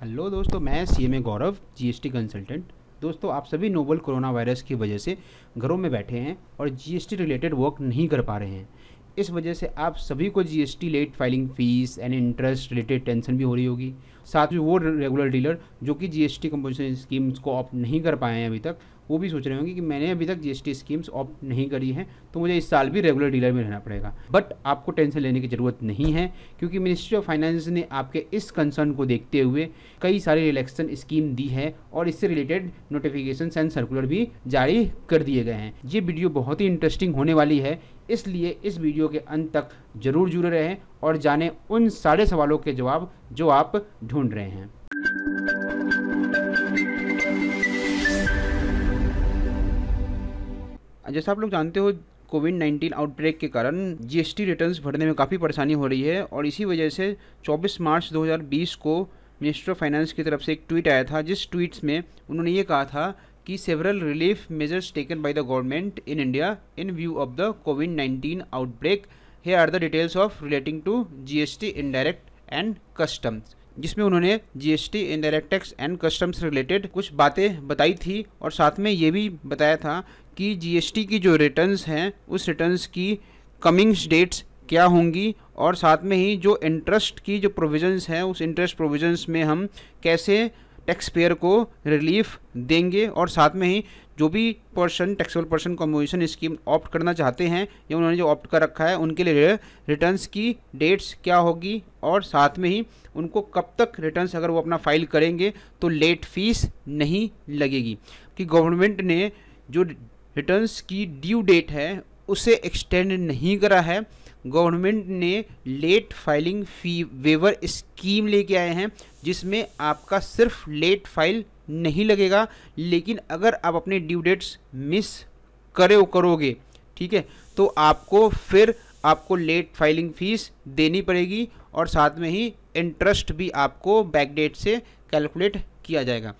hello दोस्तों मैं C M A Gaurav GST consultant दोस्तों आप सभी नोबल कोरोना वायरस की वजह से घरों में बैठे हैं और जीएसटी रिलेटेड वर्क नहीं कर पा रहे हैं इस वजह से आप सभी को GST late filing fees and interest related tension भी हो रही होगी साथ ही वो रेगुलर डीलर जो कि जीएसटी एस स्कीम्स को ऑप्ट नहीं कर पाए हैं अभी तक वो भी सोच रहे होंगे कि मैंने अभी तक जीएसटी स्कीम्स ऑप्ट नहीं करी हैं तो मुझे इस साल भी रेगुलर डीलर में रहना पड़ेगा बट आपको टेंशन लेने की ज़रूरत नहीं है क्योंकि मिनिस्ट्री ऑफ फाइनेंस ने आपके इस कंसर्न को देखते हुए कई सारी रिलैक्सेशन स्कीम दी है और इससे रिलेटेड नोटिफिकेशन एंड सर्कुलर भी जारी कर दिए गए हैं ये वीडियो बहुत ही इंटरेस्टिंग होने वाली है इसलिए इस वीडियो के अंत तक जरूर जुड़े रहें और जाने उन सारे सवालों के जवाब जो आप ढूंढ रहे हैं जैसा आप लोग जानते हो कोविड नाइन्टीन आउटब्रेक के कारण जीएसटी रिटर्न्स भरने में काफ़ी परेशानी हो रही है और इसी वजह से 24 मार्च 2020 को मिनिस्टर ऑफ फाइनेंस की तरफ से एक ट्वीट आया था जिस ट्वीट्स में उन्होंने ये कहा था कि several relief measures taken by the government in India in view of the covid nineteen outbreak here are the details of relating to GST indirect and customs जिसमें उन्होंने GST indirect tax and customs related कुछ बातें बताई थी और साथ में ये भी बताया था कि जीएसटी की जो रिटर्न्स हैं उस रिटर्न्स की कमिंग्स डेट्स क्या होंगी और साथ में ही जो इंटरेस्ट की जो प्रोविजंस हैं उस इंटरेस्ट प्रोविजंस में हम कैसे टैक्स पेयर को रिलीफ देंगे और साथ में ही जो भी person taxable person combination scheme opt करना चाहते हैं या उन्होंने जो ऑप्ट कर रखा है उनके लिए रिटर्न्स की डेट्स क्या होगी और साथ में ही उनको कब तक रिटर्न्स अगर वो अपना फाइल करेंगे तो लेट फीस नहीं लगेगी कि गवर्नमेंट ने जो रिटर्न्स की ड्यू डेट है उसे एक्सटेंड नहीं करा है गवर्नमेंट ने late filing fee waiver scheme लेके आए हैं जिसमें आपका सिर्फ लेट फाइल नहीं लगेगा लेकिन अगर आप अपने ड्यू डेट्स मिस करे करोगे ठीक है तो आपको फिर आपको लेट फाइलिंग फ़ीस देनी पड़ेगी और साथ में ही इंटरेस्ट भी आपको बैक डेट से कैलकुलेट किया जाएगा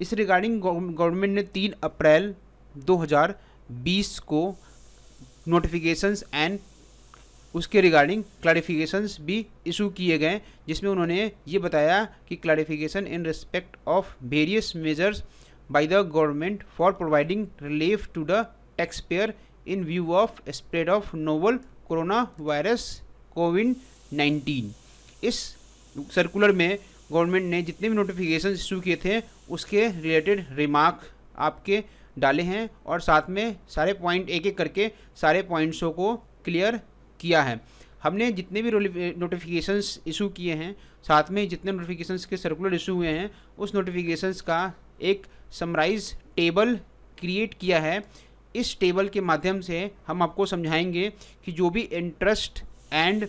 इस रिगार्डिंग गवर्नमेंट ने तीन अप्रैल 2020 को नोटिफिकेशंस एंड उसके रिगार्डिंग क्लैरिफिकेशन भी इशू किए गए जिसमें उन्होंने ये बताया कि clarification in respect of various measures by the government for providing relief to the tax payer in view of spread of novel corona virus covid nineteen इस सर्कुलर में गवर्नमेंट ने जितने भी नोटिफिकेशन इशू किए थे उसके रिलेटेड रिमार्क आपके डाले हैं और साथ में सारे पॉइंट एक एक करके सारे पॉइंट्सों को क्लियर किया है हमने जितने भी नोटिफिकेशंस इशू किए हैं साथ में जितने नोटिफिकेशंस के सर्कुलर इशू हुए हैं उस नोटिफिकेशंस का एक समराइज टेबल क्रिएट किया है इस टेबल के माध्यम से हम आपको समझाएंगे कि जो भी इंटरेस्ट एंड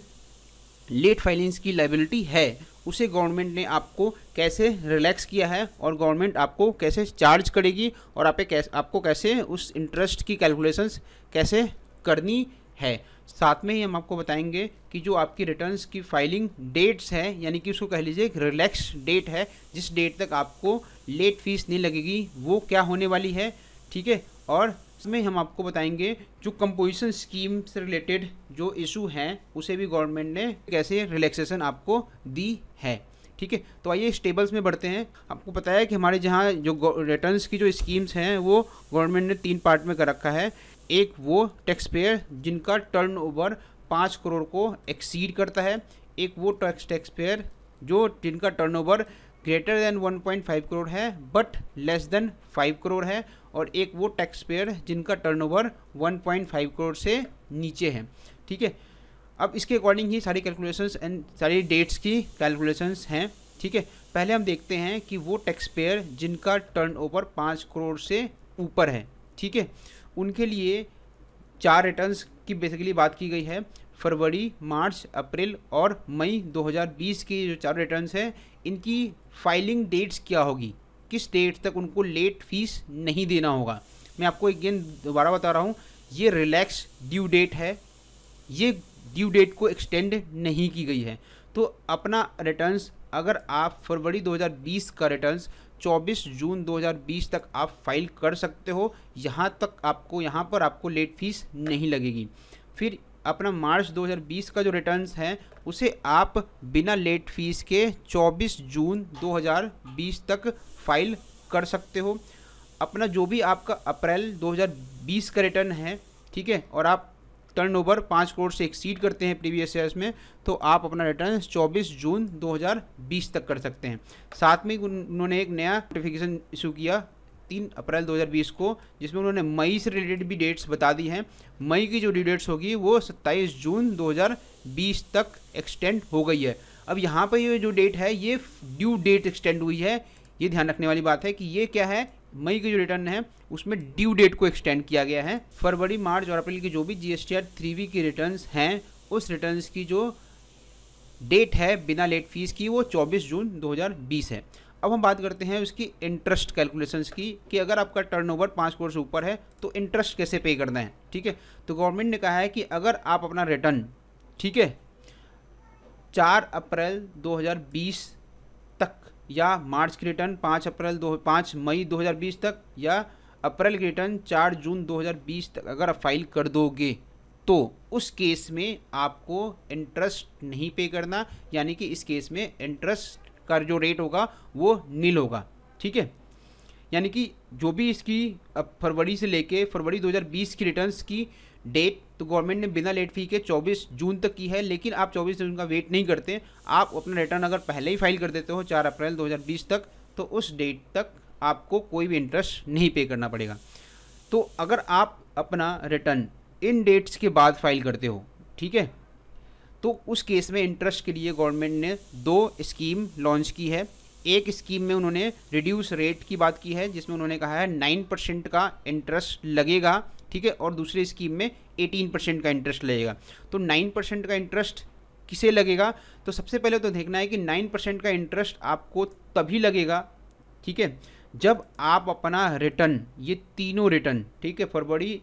लेट फाइलिंग्स की लाइबिलिटी है उसे गवर्नमेंट ने आपको कैसे रिलैक्स किया है और गवर्नमेंट आपको कैसे चार्ज करेगी और आप कैसे आपको कैसे उस इंटरेस्ट की कैलकुलेशंस कैसे करनी है साथ में ही हम आपको बताएंगे कि जो आपकी रिटर्न्स की फाइलिंग डेट्स है यानी कि उसको कह लीजिए एक रिलैक्स डेट है जिस डेट तक आपको लेट फीस नहीं लगेगी वो क्या होने वाली है ठीक है और इसमें हम आपको बताएंगे जो कंपोजिशन स्कीम से रिलेटेड जो इशू हैं उसे भी गवर्नमेंट ने कैसे रिलैक्सेशन आपको दी है ठीक है तो आइए इस टेबल्स में बढ़ते हैं आपको पता है कि हमारे जहाँ जो रिटर्न्स की जो स्कीम्स हैं वो गवर्नमेंट ने तीन पार्ट में कर रखा है एक वो टैक्स पेयर जिनका टर्न ओवर पाँच करोड़ को एक्सीड करता है एक वो टैक्स टैक्स पेयर जो जिनका turn over greater than 1.5 crore है बट लेस देन 5 करोड़ है और एक वो टैक्स पेयर जिनका टर्नओवर 1.5 करोड़ से नीचे है ठीक है अब इसके अकॉर्डिंग ही सारी कैलकुलेशंस एंड सारी डेट्स की कैलकुलेशंस हैं ठीक है पहले हम देखते हैं कि वो टैक्स पेयर जिनका टर्नओवर पाँच करोड़ से ऊपर है ठीक है उनके लिए चार रिटर्न्स की बेसिकली बात की गई है फरवरी मार्च अप्रैल और मई 2020 की जो चार रिटर्न्स हैं इनकी फाइलिंग डेट्स क्या होगी किस डेट तक उनको लेट फीस नहीं देना होगा मैं आपको एक गेंद दोबारा बता रहा हूँ ये रिलैक्स ड्यू डेट है ये ड्यू डेट को एक्सटेंड नहीं की गई है तो अपना रिटर्न्स अगर आप फरवरी 2020 का रिटर्न्स 24 जून 2020 तक आप फाइल कर सकते हो यहाँ तक आपको यहाँ पर आपको लेट फीस नहीं लगेगी फिर अपना मार्च 2020 का जो रिटर्न्स है उसे आप बिना लेट फीस के 24 जून 2020 तक फाइल कर सकते हो अपना जो भी आपका अप्रैल 2020 का रिटर्न है ठीक है और आप टर्नओवर पाँच करोड़ से एक्सीड करते हैं प्रीवियस ईयर्स में तो आप अपना रिटर्न 24 जून 2020 तक कर सकते हैं साथ में उन्होंने एक नया नोटिफिकेशन इशू किया तीन अप्रैल 2020 को जिसमें उन्होंने मई से रिलेटेड भी डेट्स बता दी हैं मई की जो ड्यू डेट्स होगी वो 27 जून 2020 तक एक्सटेंड हो गई है अब यहाँ पर ये जो डेट है ये ड्यू डेट एक्सटेंड हुई है ये ध्यान रखने वाली बात है कि ये क्या है मई की जो रिटर्न है उसमें ड्यू डेट को एक्सटेंड किया गया है फरवरी मार्च और अप्रैल की जो भी जी एस टी की रिटर्न हैं उस रिटर्न की जो डेट है बिना लेट फीस की वो 24 जून 2020 है अब हम बात करते हैं उसकी इंटरेस्ट कैलकुलेशंस की कि अगर आपका टर्नओवर पाँच करोड़ से ऊपर है तो इंटरेस्ट कैसे पे करना है ठीक है तो गवर्नमेंट ने कहा है कि अगर आप अपना रिटर्न ठीक है चार अप्रैल 2020 या मार्च की रिटर्न पाँच अप्रैल दो पाँच मई 2020 तक या अप्रैल की रिटर्न चार जून 2020 तक अगर आप फाइल कर दोगे तो उस केस में आपको इंटरेस्ट नहीं पे करना यानी कि इस केस में इंटरेस्ट का जो रेट होगा वो नील होगा ठीक है यानी कि जो भी इसकी फरवरी से लेके फरवरी 2020 की रिटर्न्स की डेट तो गवर्नमेंट ने बिना लेट फी के 24 जून तक की है लेकिन आप 24 जून का वेट नहीं करते आप अपना रिटर्न अगर पहले ही फाइल कर देते हो 4 अप्रैल 2020 तक तो उस डेट तक आपको कोई भी इंटरेस्ट नहीं पे करना पड़ेगा तो अगर आप अपना रिटर्न इन डेट्स के बाद फाइल करते हो ठीक है तो उस केस में इंटरेस्ट के लिए गवर्नमेंट ने दो स्कीम लॉन्च की है एक स्कीम में उन्होंने रिड्यूस रेट की बात की है जिसमें उन्होंने कहा है नाइन परसेंट का इंटरेस्ट लगेगा ठीक है और दूसरे स्कीम में एटीन परसेंट का इंटरेस्ट लगेगा तो नाइन परसेंट का इंटरेस्ट किसे लगेगा तो सबसे पहले तो देखना है कि नाइन परसेंट का इंटरेस्ट आपको तभी लगेगा ठीक है जब आप अपना रिटर्न ये तीनों रिटर्न ठीक है फरवरी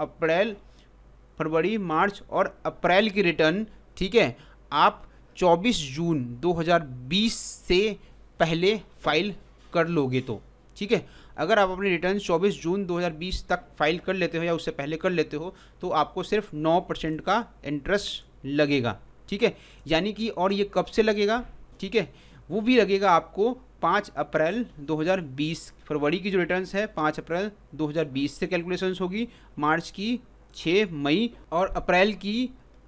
अप्रैल फरवरी मार्च और अप्रैल की रिटर्न ठीक है आप 24 जून 2020 से पहले फाइल कर लोगे तो ठीक है अगर आप अपनी रिटर्न 24 जून 2020 तक फाइल कर लेते हो या उससे पहले कर लेते हो तो आपको सिर्फ 9 परसेंट का इंटरेस्ट लगेगा ठीक है यानी कि और ये कब से लगेगा ठीक है वो भी लगेगा आपको पाँच अप्रैल 2020 फरवरी की जो रिटर्न्स है पाँच अप्रैल 2020 से कैलकुलेशंस होगी मार्च की छः मई और अप्रैल की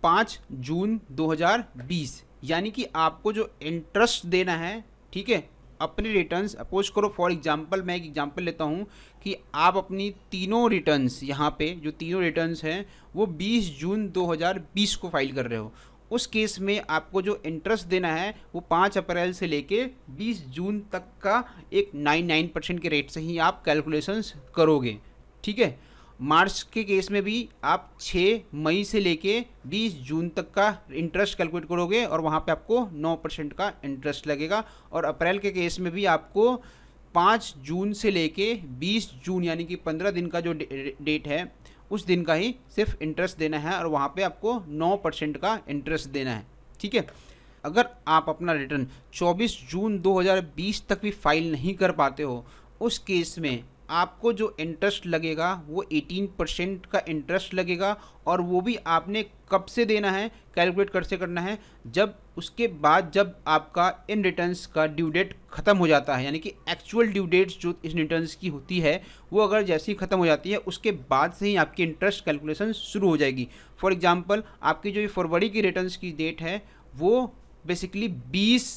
पाँच जून 2020 यानी कि आपको जो इंटरेस्ट देना है ठीक है अपने रिटर्न्स अपोज करो फॉर एग्जांपल मैं एक एग्जांपल लेता हूँ कि आप अपनी तीनों रिटर्न्स यहाँ पे जो तीनों रिटर्न्स हैं वो 20 जून 2020 को फाइल कर रहे हो उस केस में आपको जो इंटरेस्ट देना है वो पाँच अप्रैल से लेके बीस जून तक का एक नाइन नाइन परसेंट के रेट से ही आप कैलकुलेशंस करोगे ठीक है मार्च के केस में भी आप 6 मई से लेके 20 जून तक का इंटरेस्ट कैलकुलेट करोगे और वहाँ पे आपको 9 परसेंट का इंटरेस्ट लगेगा और अप्रैल के केस में भी आपको 5 जून से लेके 20 जून यानी कि 15 दिन का जो डेट है उस दिन का ही सिर्फ इंटरेस्ट देना है और वहाँ पे आपको 9 परसेंट का इंटरेस्ट देना है ठीक है अगर आप अपना रिटर्न चौबीस जून दो तक भी फाइल नहीं कर पाते हो उस केस में आपको जो इंटरेस्ट लगेगा वो 18 परसेंट का इंटरेस्ट लगेगा और वो भी आपने कब से देना है कैलकुलेट कर से करना है जब उसके बाद जब आपका इन रिटर्न्स का ड्यू डेट ख़त्म हो जाता है यानी कि एक्चुअल ड्यू डेट्स जो इन रिटर्न्स की होती है वो अगर जैसे ही ख़त्म हो जाती है उसके बाद से ही आपकी इंटरेस्ट कैलकुलेशन शुरू हो जाएगी फॉर एग्ज़ाम्पल आपकी जो फरवरी की रिटर्न की डेट है वो बेसिकली बीस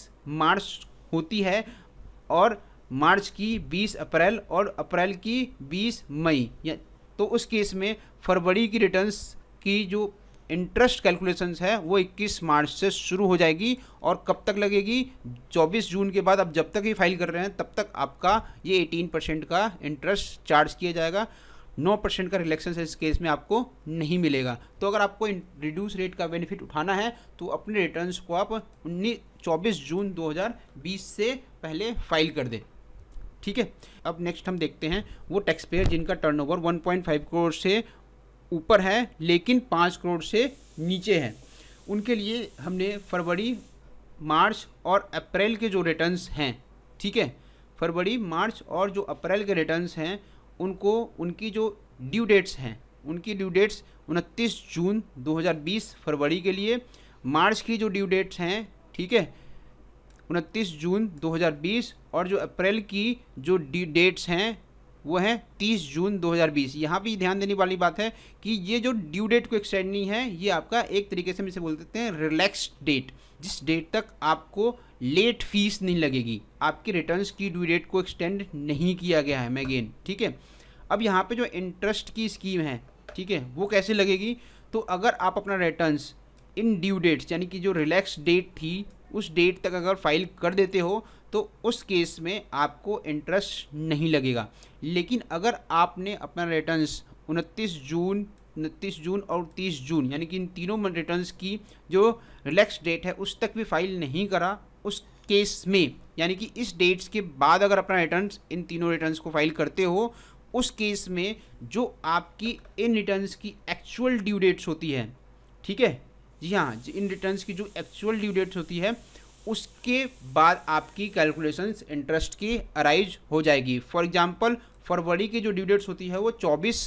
मार्च होती है और मार्च की 20 अप्रैल और अप्रैल की 20 मई या तो उस केस में फरवरी की रिटर्न्स की जो इंटरेस्ट कैलकुलेशंस है वो 21 मार्च से शुरू हो जाएगी और कब तक लगेगी 24 जून के बाद आप जब तक ही फाइल कर रहे हैं तब तक आपका ये 18 परसेंट का इंटरेस्ट चार्ज किया जाएगा 9 परसेंट का रिलेक्शन इस केस में आपको नहीं मिलेगा तो अगर आपको रिड्यूस रेट का बेनिफिट उठाना है तो अपने रिटर्न्स को आप उन्नीस चौबीस जून 2020 से पहले फाइल कर दें ठीक है अब नेक्स्ट हम देखते हैं वो टैक्स पेयर जिनका टर्नओवर 1.5 करोड़ से ऊपर है लेकिन पाँच करोड़ से नीचे है उनके लिए हमने फरवरी मार्च और अप्रैल के जो रिटर्न्स हैं ठीक है फरवरी मार्च और जो अप्रैल के रिटर्न्स हैं उनको उनकी जो ड्यू डेट्स हैं उनकी ड्यू डेट्स उनतीस जून 2020 फरवरी के लिए मार्च की जो ड्यू डेट्स हैं ठीक है उनतीस जून 2020 और जो अप्रैल की जो डी डेट्स हैं वो हैं 30 जून 2020 यहाँ भी ध्यान देने वाली बात है कि ये जो ड्यू डेट को एक्सटेंड नहीं है ये आपका एक तरीके से हम इसे बोल देते हैं रिलैक्स डेट जिस डेट तक आपको लेट फीस नहीं लगेगी आपकी रिटर्न्स की ड्यू डेट को एक्सटेंड नहीं किया गया है मैगेन ठीक है अब यहाँ पे जो इंटरेस्ट की स्कीम है ठीक है वो कैसे लगेगी तो अगर आप अपना रिटर्न्स इन ड्यू डेट्स यानी कि जो रिलैक्स डेट थी उस डेट तक अगर फाइल कर देते हो तो उस केस में आपको इंटरेस्ट नहीं लगेगा लेकिन अगर आपने अपना रिटर्न्स उनतीस जून उनतीस जून और तीस जून यानी कि इन तीनों रिटर्न्स की जो रिलैक्स डेट है उस तक भी फाइल नहीं करा उस केस में यानी कि इस डेट्स के बाद अगर अपना रिटर्न्स इन तीनों रिटर्न्स को फाइल करते हो उस केस में जो आपकी इन रिटर्न्स की एक्चुअल ड्यू डेट्स होती है ठीक है जी हाँ जी इन रिटर्न्स की जो एक्चुअल ड्यू डेट होती है उसके बाद आपकी कैलकुलेशंस इंटरेस्ट की अराइज हो जाएगी फॉर एग्जांपल फरवरी की जो ड्यू डेट्स होती है वो 24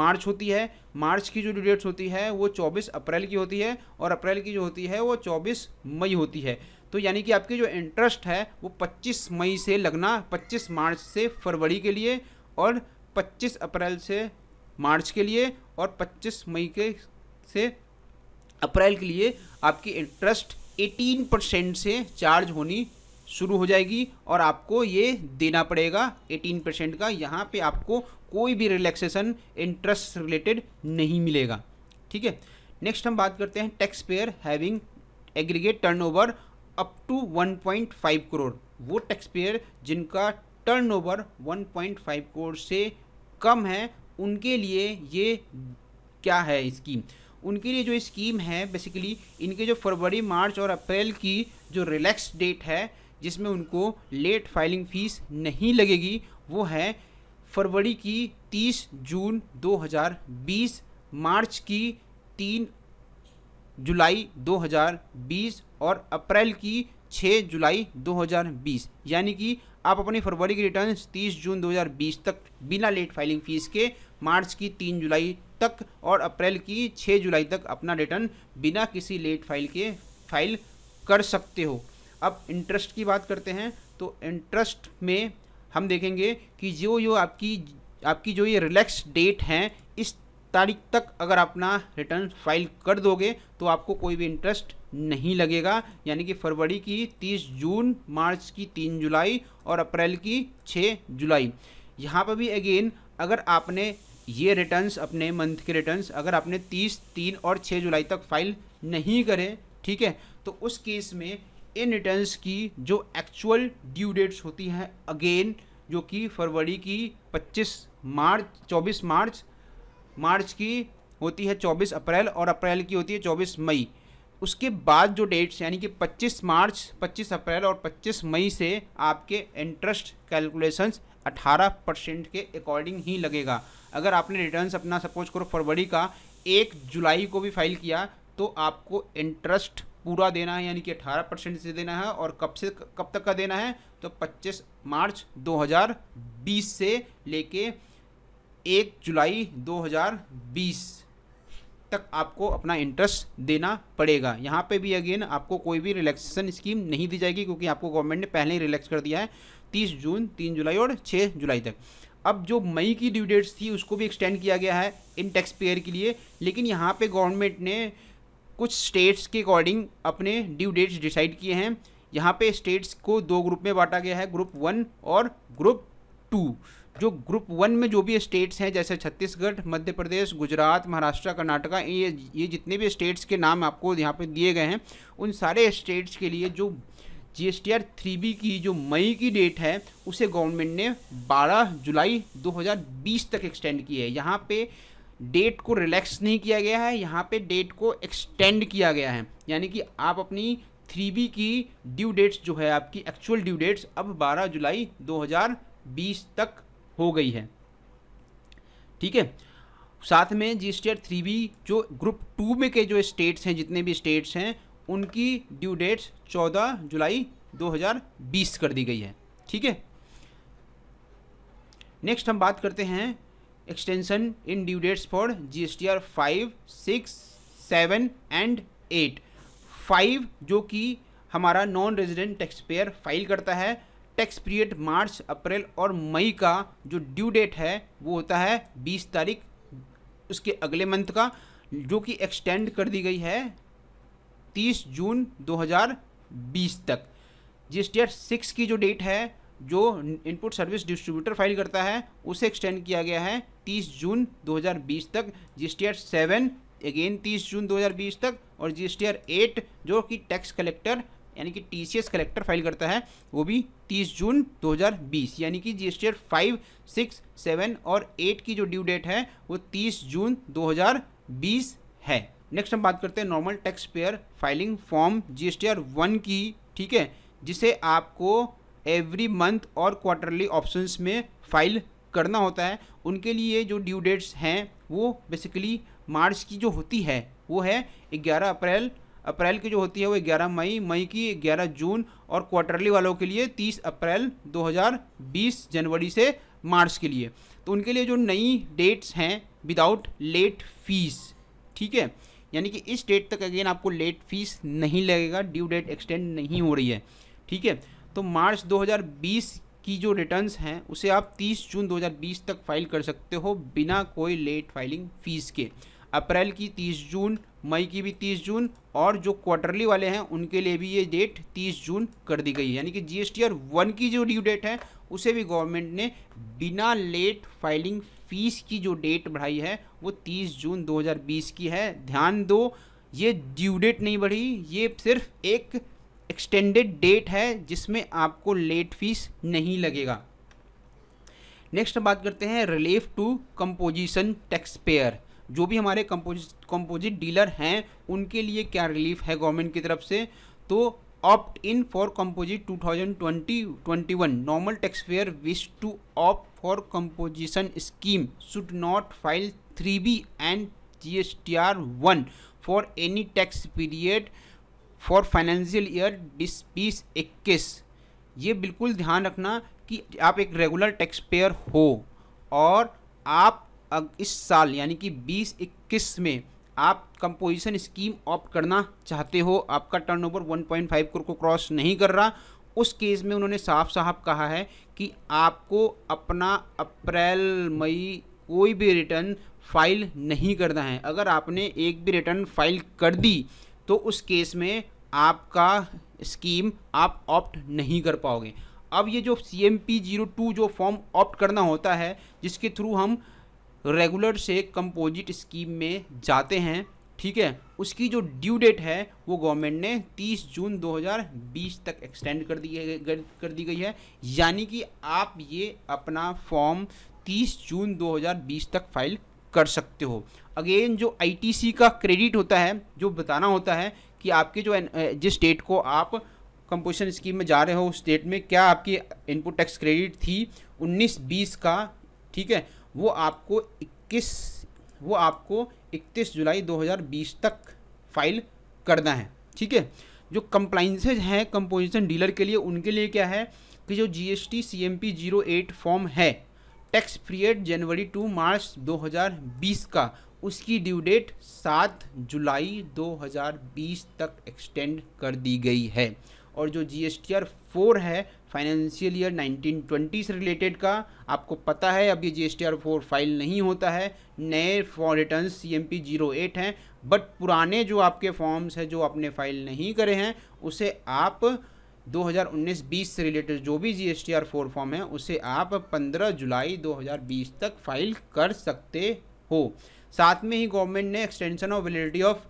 मार्च होती है मार्च की जो ड्यू डेट्स होती है वो 24 अप्रैल की होती है और अप्रैल की जो होती है वो 24 मई होती है तो यानी कि आपकी जो इंटरेस्ट है वो 25 मई से लगना 25 मार्च से फरवरी के लिए और 25 अप्रैल से मार्च के लिए और 25 मई के से अप्रैल के लिए आपकी इंटरेस्ट 18 परसेंट से चार्ज होनी शुरू हो जाएगी और आपको ये देना पड़ेगा 18 परसेंट का यहाँ पे आपको कोई भी रिलैक्सेशन इंटरेस्ट रिलेटेड नहीं मिलेगा ठीक है नेक्स्ट हम बात करते हैं tax payer having aggregate turnover up to 1.5 crore वो टैक्स पेयर जिनका टर्नओवर 1.5 करोड़ से कम है उनके लिए ये क्या है स्कीम उनके लिए जो स्कीम है बेसिकली इनके जो फरवरी मार्च और अप्रैल की जो रिलैक्स डेट है जिसमें उनको लेट फाइलिंग फ़ीस नहीं लगेगी वो है फरवरी की 30 जून 2020 मार्च की 3 जुलाई 2020 और अप्रैल की 6 जुलाई 2020 यानी कि आप अपनी फरवरी की रिटर्न्स 30 जून 2020 तक बिना लेट फाइलिंग फ़ीस के मार्च की 3 जुलाई तक और अप्रैल की 6 जुलाई तक अपना रिटर्न बिना किसी लेट फाइल के फाइल कर सकते हो अब इंटरेस्ट की बात करते हैं तो इंटरेस्ट में हम देखेंगे कि जो जो आपकी आपकी जो ये रिलैक्स डेट हैं इस तारीख तक अगर अपना रिटर्न फाइल कर दोगे तो आपको कोई भी इंटरेस्ट नहीं लगेगा यानी कि फरवरी की 30 जून मार्च की 3 जुलाई और अप्रैल की 6 जुलाई यहाँ पर भी अगेन अगर आपने ये रिटर्न्स अपने मंथ के रिटर्न्स अगर आपने तीस तीन और छः जुलाई तक फाइल नहीं करे ठीक है तो उस केस में इन रिटर्न्स की जो एक्चुअल ड्यू डेट्स होती हैं अगेन जो कि फरवरी की 25 मार्च 24 मार्च मार्च की होती है 24 अप्रैल और अप्रैल की होती है 24 मई उसके बाद जो डेट्स यानी कि 25 मार्च 25 अप्रैल और 25 मई से आपके इंटरेस्ट कैलकुलेशंस 18 परसेंट के अकॉर्डिंग ही लगेगा अगर आपने रिटर्न अपना सपोज करो फरवरी का एक जुलाई को भी फाइल किया तो आपको इंटरेस्ट पूरा देना है यानी कि 18 परसेंट से देना है और कब से कब तक का देना है तो 25 मार्च 2020 से लेके 1 जुलाई 2020 तक आपको अपना इंटरेस्ट देना पड़ेगा यहाँ पे भी अगेन आपको कोई भी रिलैक्सेशन स्कीम नहीं दी जाएगी क्योंकि आपको गवर्नमेंट ने पहले ही रिलैक्स कर दिया है 30 जून 3 जुलाई और 6 जुलाई तक अब जो मई की ड्यू डेट्स थी उसको भी एक्सटेंड किया गया है इन टैक्स पेयर के लिए लेकिन यहाँ पे गवर्नमेंट ने कुछ स्टेट्स के अकॉर्डिंग अपने ड्यू डेट्स डिसाइड किए हैं यहाँ पे स्टेट्स को दो ग्रुप में बांटा गया है ग्रुप वन और ग्रुप टू जो ग्रुप वन में जो भी स्टेट्स हैं जैसे छत्तीसगढ़ मध्य प्रदेश गुजरात महाराष्ट्र कर्नाटका ये ये जितने भी स्टेट्स के नाम आपको यहाँ पे दिए गए हैं उन सारे स्टेट्स के लिए जो G S T R three B की जो मई की डेट है उसे गवर्नमेंट ने 12 जुलाई 2020 तक एक्सटेंड की है यहाँ पे डेट को रिलैक्स नहीं किया गया है यहाँ पे डेट को एक्सटेंड किया गया है यानी कि आप अपनी थ्री बी की ड्यू डेट्स जो है आपकी एक्चुअल ड्यू डेट्स अब 12 जुलाई 2020 तक हो गई है ठीक है साथ में G S T R three B जो ग्रुप टू में के जो स्टेट्स हैं जितने भी स्टेट्स हैं उनकी ड्यू डेट 14 जुलाई 2020 कर दी गई है ठीक है नेक्स्ट हम बात करते हैं extension in due dates for G S T R five six seven and eight five जो कि हमारा non resident tax payer file करता है टैक्स पीरियड मार्च अप्रैल और मई का जो ड्यू डेट है वो होता है बीस तारीख उसके अगले मंथ का जो कि एक्सटेंड कर दी गई है 30 जून 2020 तक जी एस टी सिक्स की जो डेट है जो इनपुट सर्विस डिस्ट्रीब्यूटर फाइल करता है उसे एक्सटेंड किया गया है 30 जून 2020 तक जी टी सेवन अगेन 30 जून 2020 तक और जी एस टी एट जो कि टैक्स कलेक्टर यानी कि T C S collector file करता है वो भी 30 जून 2020 यानी कि G S T five six seven और एट की जो ड्यू डेट है वो 30 जून 2020 है नेक्स्ट हम बात करते हैं normal tax payer filing form G S one की ठीक है जिसे आपको एवरी मंथ और क्वार्टरली ऑप्शंस में फाइल करना होता है उनके लिए जो ड्यू डेट्स हैं वो बेसिकली मार्च की जो होती है वो है 11 अप्रैल अप्रैल की जो होती है वो 11 मई मई की 11 जून और क्वार्टरली वालों के लिए 30 अप्रैल 2020 जनवरी से मार्च के लिए तो उनके लिए जो नई डेट्स हैं विदाउट लेट फीस ठीक है यानी कि इस डेट तक अगेन आपको लेट फीस नहीं लगेगा ड्यू डेट एक्सटेंड नहीं हो रही है ठीक है तो मार्च 2020 की जो रिटर्न्स हैं उसे आप 30 जून 2020 तक फाइल कर सकते हो बिना कोई लेट फाइलिंग फ़ीस के अप्रैल की 30 जून मई की भी 30 जून और जो क्वार्टरली वाले हैं उनके लिए भी ये डेट 30 जून कर दी गई है यानी कि G S T R one की जो ड्यू डेट है उसे भी गवर्नमेंट ने बिना लेट फाइलिंग फ़ीस की जो डेट बढ़ाई है वो 30 जून 2020 की है ध्यान दो ये ड्यू डेट नहीं बढ़ी ये सिर्फ एक एक्सटेंडेड डेट है जिसमें आपको लेट फीस नहीं लगेगा नेक्स्ट बात करते हैं relief to composition tax payer जो भी हमारे कंपोजिट कंपोजिट डीलर हैं उनके लिए क्या रिलीफ है गवर्नमेंट की तरफ से तो opt in for composite 2020-21 normal taxpayer wish to opt for composition scheme should not file 3b and gstr 1 for any tax period for financial year this बीस इक्कीस ये बिल्कुल ध्यान रखना कि आप एक रेगुलर टैक्स पेयर हो और आप इस साल यानी कि बीस इक्कीस में आप कंपोजिशन स्कीम ऑप्ट करना चाहते हो आपका टर्नओवर 1.5 करोड़ को क्रॉस नहीं कर रहा उस केस में उन्होंने साफ साफ कहा है कि आपको अपना अप्रैल मई कोई भी रिटर्न फाइल नहीं करना है अगर आपने एक भी रिटर्न फाइल कर दी तो उस केस में आपका स्कीम आप ऑप्ट नहीं कर पाओगे अब ये जो C M P zero two जो फॉर्म ऑप्ट करना होता है जिसके थ्रू हम रेगुलर से कंपोजिट स्कीम में जाते हैं ठीक है उसकी जो ड्यू डेट है वो गवर्नमेंट ने 30 जून 2020 तक एक्सटेंड कर दी है कर दी गई है यानी कि आप ये अपना फॉर्म 30 जून 2020 तक फाइल कर सकते हो अगेन जो आईटीसी का क्रेडिट होता है जो बताना होता है कि आपके जो जिस स्टेट को आप कंपोजिशन स्कीम में जा रहे हो उस स्टेट में क्या आपकी इनपुट टैक्स क्रेडिट थी उन्नीस बीस का ठीक है वो आपको 21 वो आपको 31 जुलाई 2020 तक फाइल करना है ठीक है जो कंप्लाइंसेज हैं कंपोजिशन डीलर के लिए उनके लिए क्या है कि जो G S T C M P zero eight form है tax period January to March 2020 का उसकी ड्यू डेट सात जुलाई 2020 तक एक्सटेंड कर दी गई है और जो G S T R four है फाइनेंशियल ईयर 1920 से रिलेटेड का आपको पता है अब ये G S T R four file नहीं होता है नए for return C M P zero eight हैं बट पुराने जो आपके फॉर्म्स हैं जो आपने फाइल नहीं करे हैं उसे आप 2019-20 से रिलेटेड जो भी G S T R four form है उसे आप 15 जुलाई 2020 तक फाइल कर सकते हो साथ में ही गवर्नमेंट ने extension of validity of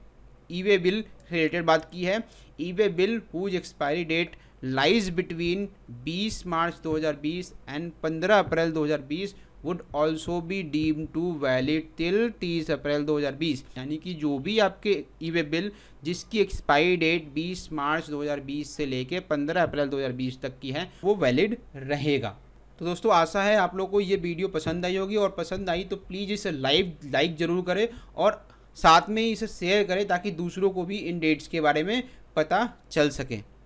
E way bill related बात की है E way bill whose expiry date lies between 20 March 2020 and 15 April 2020 would also be deem to valid till तीस अप्रैल 2020 यानी कि जो भी आपके ई वे बिल जिसकी एक्सपायरी डेट 20 मार्च 2020 से लेके 15 अप्रैल 2020 तक की है वो वैलिड रहेगा तो दोस्तों आशा है आप लोगों को ये वीडियो पसंद आई होगी और पसंद आई तो प्लीज़ इसे लाइव लाइक ज़रूर करें और साथ में इसे शेयर करें ताकि दूसरों को भी इन डेट्स के बारे में पता चल सके